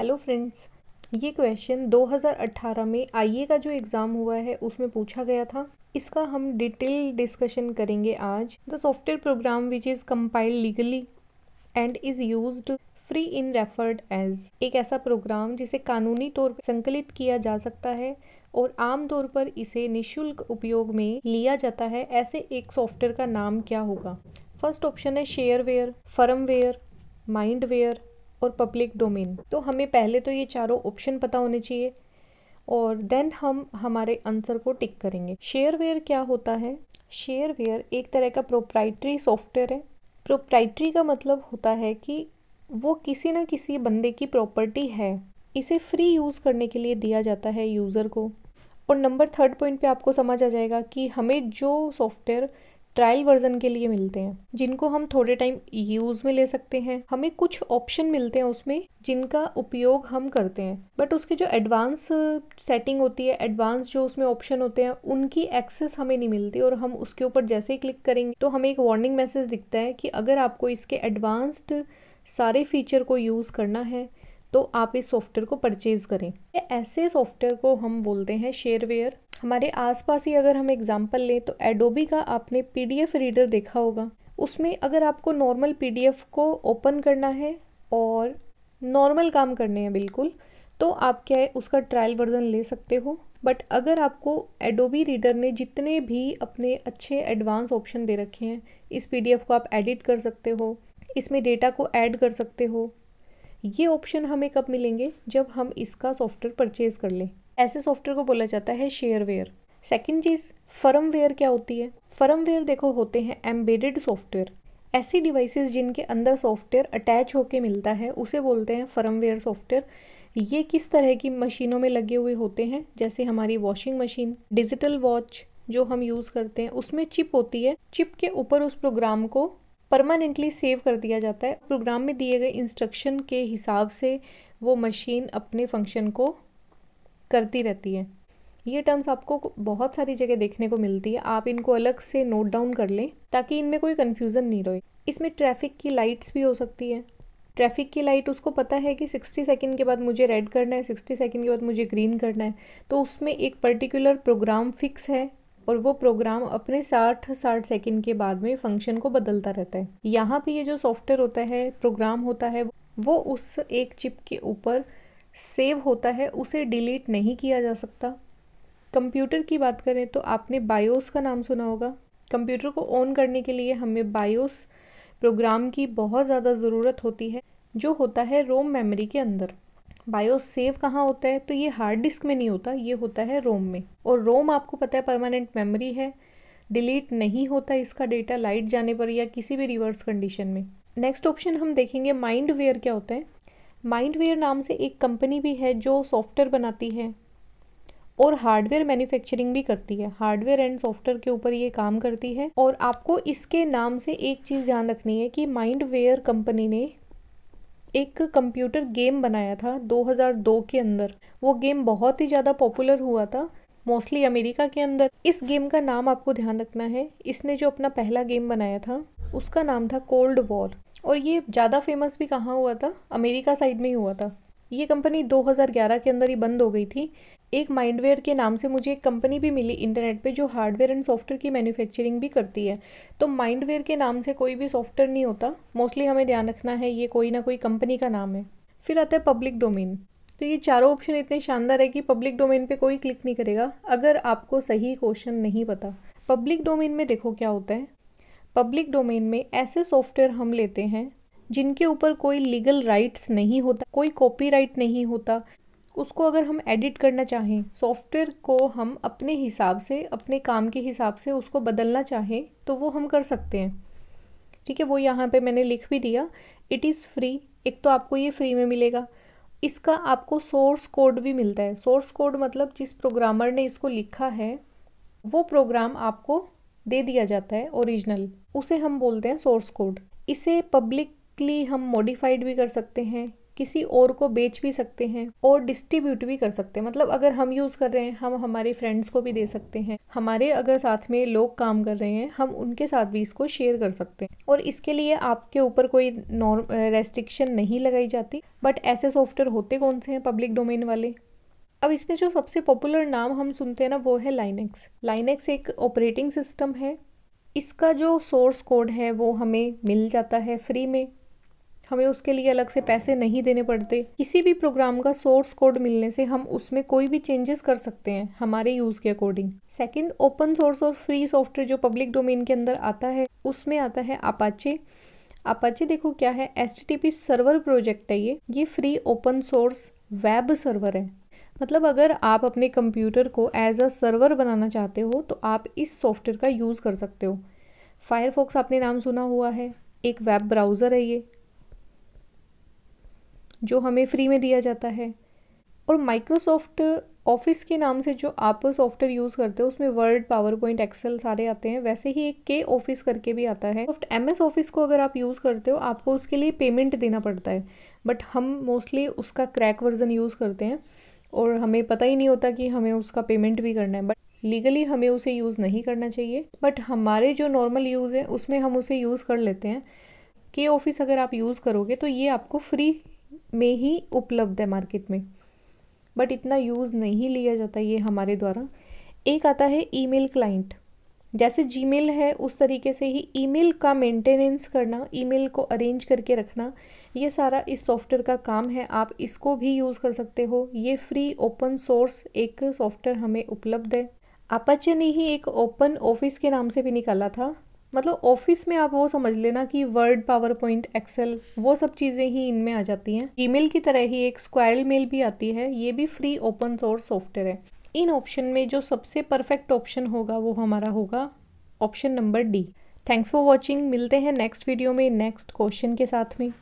hello friends ये question 2018 में आईए का जो एग्ज़ाम हुआ है उसमें पूछा गया था इसका हम डिटेल डिस्कशन करेंगे आज the software program which is compile legally and is use free in referred as एक ऐसा प्रोग्राम जिसे कानूनी तौर पर संकलित किया जा सकता है और आमतौर पर इसे निशुल्क उपयोग में लिया जाता है ऐसे एक सॉफ्टवेयर का नाम क्या होगा फर्स्ट ऑप्शन है शेयरवेयर फर्मवेयर माइंडवेयर और पब्लिक डोमेन तो हमें पहले तो ये चारों ऑप्शन पता होने चाहिए और देन हम हमारे आंसर को टिक करेंगे शेयरवेयर क्या होता है शेयरवेयर एक तरह का प्रोप्राइटरी सॉफ्टवेयर है प्रोप्राइटरी का मतलब होता है कि वो किसी न किसी बंदे की प्रॉपर्टी है इसे फ्री यूज़ करने के लिए दिया जाता है यूज़र को और नंबर थर्ड पॉइंट पे आपको समझ आ जाएगा कि हमें जो सॉफ्टवेयर ट्रायल वर्जन के लिए मिलते हैं जिनको हम थोड़े टाइम यूज में ले सकते हैं हमें कुछ ऑप्शन मिलते हैं उसमें जिनका उपयोग हम करते हैं बट उसके जो एडवांस सेटिंग होती है एडवांस जो उसमें ऑप्शन होते हैं उनकी एक्सेस हमें नहीं मिलती और हम उसके ऊपर जैसे ही क्लिक करेंगे तो हमें एक वार्निंग मैसेज दिखता है कि अगर आपको इसके एडवांस्ड सारे फीचर को यूज़ करना है तो आप इस सॉफ्टवेयर को परचेज़ करें ऐसे सॉफ्टवेयर को हम बोलते हैं शेयरवेयर हमारे आसपास ही अगर हम एग्जाम्पल लें तो एडोबी का आपने पीडीएफ रीडर देखा होगा उसमें अगर आपको नॉर्मल पीडीएफ को ओपन करना है और नॉर्मल काम करने हैं बिल्कुल तो आप क्या है उसका ट्रायल वर्जन ले सकते हो बट अगर आपको एडोबी रीडर ने जितने भी अपने अच्छे एडवांस ऑप्शन दे रखे हैं इस पी को आप एडिट कर सकते हो इसमें डेटा को ऐड कर सकते हो ये ऑप्शन हमें कब मिलेंगे जब हम इसका सॉफ्टवेयर परचेज़ कर लें ऐसे सॉफ्टवेयर को बोला जाता है शेयरवेयर सेकेंड चीज़ फर्मवेयर क्या होती है फर्मवेयर देखो होते हैं एम्बेडेड सॉफ्टवेयर ऐसी डिवाइसेस जिनके अंदर सॉफ्टवेयर अटैच होके मिलता है उसे बोलते हैं फर्मवेयर सॉफ्टवेयर ये किस तरह की मशीनों में लगे हुए होते हैं जैसे हमारी वॉशिंग मशीन डिजिटल वॉच जो हम यूज़ करते हैं उसमें चिप होती है चिप के ऊपर उस प्रोग्राम को परमानेंटली सेव कर दिया जाता है प्रोग्राम में दिए गए इंस्ट्रक्शन के हिसाब से वो मशीन अपने फंक्शन को करती रहती है ये टर्म्स आपको बहुत सारी जगह देखने को मिलती है आप इनको अलग से नोट डाउन कर लें ताकि इनमें कोई कन्फ्यूज़न नहीं रहे इसमें ट्रैफिक की लाइट्स भी हो सकती है ट्रैफिक की लाइट उसको पता है कि 60 सेकंड के बाद मुझे रेड करना है 60 सेकंड के बाद मुझे ग्रीन करना है तो उसमें एक पर्टिकुलर प्रोग्राम फिक्स है और वो प्रोग्राम अपने साठ साठ सेकंड के बाद में फंक्शन को बदलता रहता है यहाँ पे ये जो सॉफ्टवेयर होता है प्रोग्राम होता है वो उस एक चिप के ऊपर सेव होता है उसे डिलीट नहीं किया जा सकता कंप्यूटर की बात करें तो आपने बायोस का नाम सुना होगा कंप्यूटर को ऑन करने के लिए हमें बायोस प्रोग्राम की बहुत ज़्यादा ज़रूरत होती है जो होता है रोम मेमोरी के अंदर बायोस सेव कहाँ होता है तो ये हार्ड डिस्क में नहीं होता ये होता है रोम में और रोम आपको पता है परमानेंट मेमोरी है डिलीट नहीं होता इसका डेटा लाइट जाने पर या किसी भी रिवर्स कंडीशन में नेक्स्ट ऑप्शन हम देखेंगे माइंड वेयर क्या होता है माइंडवेयर नाम से एक कंपनी भी है जो सॉफ्टवेयर बनाती है और हार्डवेयर मैन्युफैक्चरिंग भी करती है हार्डवेयर एंड सॉफ्टवेयर के ऊपर ये काम करती है और आपको इसके नाम से एक चीज़ ध्यान रखनी है कि माइंडवेयर कंपनी ने एक कंप्यूटर गेम बनाया था 2002 के अंदर वो गेम बहुत ही ज़्यादा पॉपुलर हुआ था मोस्टली अमेरिका के अंदर इस गेम का नाम आपको ध्यान रखना है इसने जो अपना पहला गेम बनाया था उसका नाम था कोल्ड वॉर और ये ज़्यादा फेमस भी कहाँ हुआ था अमेरिका साइड में ही हुआ था ये कंपनी 2011 के अंदर ही बंद हो गई थी एक माइंडवेयर के नाम से मुझे एक कंपनी भी मिली इंटरनेट पे जो हार्डवेयर एंड सॉफ्टवेयर की मैन्युफैक्चरिंग भी करती है तो माइंडवेयर के नाम से कोई भी सॉफ्टवेयर नहीं होता मोस्टली हमें ध्यान रखना है ये कोई ना कोई कंपनी का नाम है फिर आता है पब्लिक डोमेन तो ये चारों ऑप्शन इतने शानदार है कि पब्लिक डोमेन पर कोई क्लिक नहीं करेगा अगर आपको सही क्वेश्चन नहीं पता पब्लिक डोमेन में देखो क्या होता है पब्लिक डोमेन में ऐसे सॉफ्टवेयर हम लेते हैं जिनके ऊपर कोई लीगल राइट्स नहीं होता कोई कॉपीराइट नहीं होता उसको अगर हम एडिट करना चाहें सॉफ्टवेयर को हम अपने हिसाब से अपने काम के हिसाब से उसको बदलना चाहें तो वो हम कर सकते हैं ठीक है वो यहाँ पे मैंने लिख भी दिया इट इज़ फ्री एक तो आपको ये फ्री में मिलेगा इसका आपको सोर्स कोड भी मिलता है सोर्स कोड मतलब जिस प्रोग्रामर ने इसको लिखा है वो प्रोग्राम आपको दे दिया जाता है ओरिजिनल उसे हम बोलते हैं सोर्स कोड इसे पब्लिकली हम मॉडिफाइड भी कर सकते हैं किसी और को बेच भी सकते हैं और डिस्ट्रीब्यूट भी कर सकते हैं मतलब अगर हम यूज़ कर रहे हैं हम हमारे फ्रेंड्स को भी दे सकते हैं हमारे अगर साथ में लोग काम कर रहे हैं हम उनके साथ भी इसको शेयर कर सकते हैं और इसके लिए आपके ऊपर कोई नॉर्म रेस्ट्रिक्शन नहीं लगाई जाती बट ऐसे सॉफ्टवेयर होते कौन से हैं पब्लिक डोमेन वाले अब इसमें जो सबसे पॉपुलर नाम हम सुनते हैं ना वो है लाइनेक्स लाइनेक्स एक ऑपरेटिंग सिस्टम है इसका जो सोर्स कोड है वो हमें मिल जाता है फ्री में हमें उसके लिए अलग से पैसे नहीं देने पड़ते किसी भी प्रोग्राम का सोर्स कोड मिलने से हम उसमें कोई भी चेंजेस कर सकते हैं हमारे यूज़ के अकॉर्डिंग सेकंड ओपन सोर्स और फ्री सॉफ्टवेयर जो पब्लिक डोमेन के अंदर आता है उसमें आता है अपाचे अपाचे देखो क्या है एस सर्वर प्रोजेक्ट है ये ये free open source web server है मतलब अगर आप अपने कंप्यूटर को एज अ सर्वर बनाना चाहते हो तो आप इस सॉफ्टवेयर का यूज़ कर सकते हो फायरफॉक्स आपने नाम सुना हुआ है एक वेब ब्राउज़र है ये जो हमें फ्री में दिया जाता है और माइक्रोसॉफ्ट ऑफिस के नाम से जो आप सॉफ्टवेयर यूज़ करते हो उसमें वर्ड पावर पॉइंट एक्सेल सारे आते हैं वैसे ही एक के ऑफिस करके भी आता है सॉफ्ट एम ऑफिस को अगर आप यूज़ करते हो आपको उसके लिए पेमेंट देना पड़ता है बट हम मोस्टली उसका क्रैक वर्जन यूज़ करते हैं और हमें पता ही नहीं होता कि हमें उसका पेमेंट भी करना है बट लीगली हमें उसे यूज़ नहीं करना चाहिए बट हमारे जो नॉर्मल यूज़ है उसमें हम उसे यूज़ कर लेते हैं के ऑफिस अगर आप यूज़ करोगे तो ये आपको फ्री में ही उपलब्ध है मार्केट में बट इतना यूज़ नहीं लिया जाता ये हमारे द्वारा एक आता है ईमेल क्लाइंट जैसे जीमेल है उस तरीके से ही ईमेल का मेंटेनेंस करना ईमेल को अरेंज करके रखना ये सारा इस सॉफ्टवेयर का काम है आप इसको भी यूज़ कर सकते हो ये फ्री ओपन सोर्स एक सॉफ्टवेयर हमें उपलब्ध है अपाचे ने ही एक ओपन ऑफिस के नाम से भी निकाला था मतलब ऑफिस में आप वो समझ लेना कि वर्ड पावर पॉइंट एक्सेल वो सब चीज़ें ही इनमें आ जाती हैं ई की तरह ही एक स्क्वायर मेल भी आती है ये भी फ्री ओपन सोर्स सॉफ्टवेयर है इन ऑप्शन में जो सबसे परफेक्ट ऑप्शन होगा वो हमारा होगा option number D thanks for watching मिलते हैं नेक्स्ट वीडियो में नेक्स्ट क्वेश्चन के साथ में